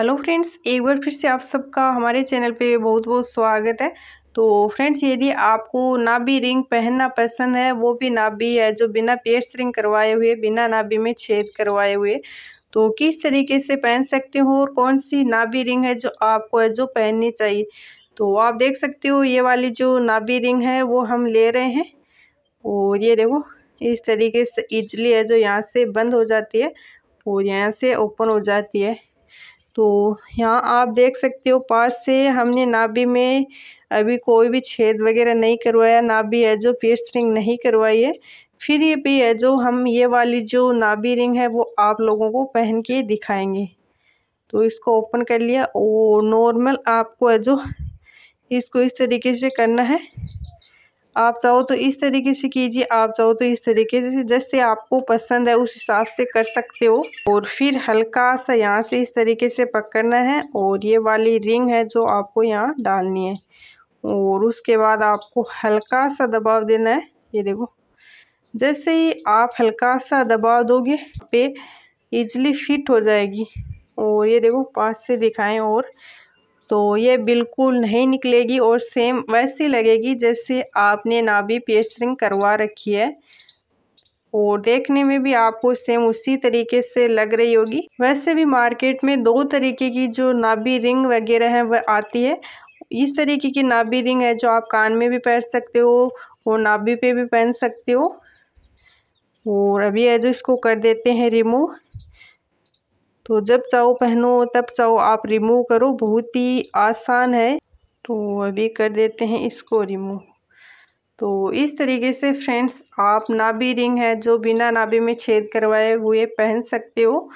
hello friends एक बार फिर से आप सबका हमारे चैनल पे बहुत बहुत स्वागत है तो फ्रेंड्स यदि आपको नाभी रिंग पहनना पसंद है वो भी नाभी है जो बिना पेट्स रिंग करवाए हुए बिना नाभी में छेद करवाए हुए तो किस तरीके से पहन सकते हो और कौन सी नाभी रिंग है जो आपको है जो पहननी चाहिए तो आप देख सकते हो ये वाली जो नाभी रिंग है वो हम ले रहे हैं और ये देखो इस तरीके से इजली है जो यहाँ से बंद हो जाती है और यहाँ से ओपन हो जाती है तो यहाँ आप देख सकते हो पास से हमने नाभि में अभी कोई भी छेद वगैरह नहीं करवाया नाभि है जो पेस्ट रिंग नहीं करवाई है फिर ये भी है जो हम ये वाली जो नाभि रिंग है वो आप लोगों को पहन के दिखाएंगे तो इसको ओपन कर लिया और नॉर्मल आपको है जो इसको इस तरीके से करना है आप चाहो तो इस तरीके से कीजिए आप चाहो तो इस तरीके से जैसे आपको पसंद है उस हिसाब से कर सकते हो और फिर हल्का सा यहाँ से इस तरीके से पकड़ना है और ये वाली रिंग है जो आपको यहाँ डालनी है और उसके बाद आपको हल्का सा दबाव देना है ये देखो जैसे ही आप हल्का सा दबाव दोगे पे इजली फिट हो जाएगी और ये देखो पास से दिखाएं और तो ये बिल्कुल नहीं निकलेगी और सेम वैसी लगेगी जैसे आपने नाभि पेस्टरिंग करवा रखी है और देखने में भी आपको सेम उसी तरीके से लग रही होगी वैसे भी मार्केट में दो तरीके की जो नाभि रिंग वगैरह है वह आती है इस तरीके की नाभि रिंग है जो आप कान में भी पहन सकते हो और नाभि पे भी पहन सकते हो और अभी है जो इसको कर देते हैं रिमूव तो जब चाहो पहनो तब चाहो आप रिमूव करो बहुत ही आसान है तो अभी कर देते हैं इसको रिमूव तो इस तरीके से फ्रेंड्स आप नाभी रिंग है जो बिना नाभी में छेद करवाए हुए पहन सकते हो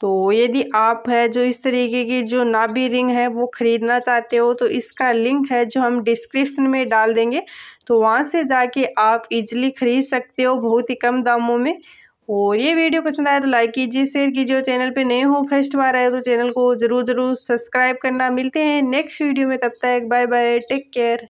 तो यदि आप है जो इस तरीके की जो नाभी रिंग है वो ख़रीदना चाहते हो तो इसका लिंक है जो हम डिस्क्रिप्शन में डाल देंगे तो वहाँ से जाके आप इजली ख़रीद सकते हो बहुत ही कम दामों में और ये वीडियो पसंद आया तो लाइक कीजिए शेयर कीजिए और चैनल पे नए हो फर्स्ट बार आए तो चैनल को ज़रूर ज़रूर सब्सक्राइब करना मिलते हैं नेक्स्ट वीडियो में तब तक बाय बाय टेक केयर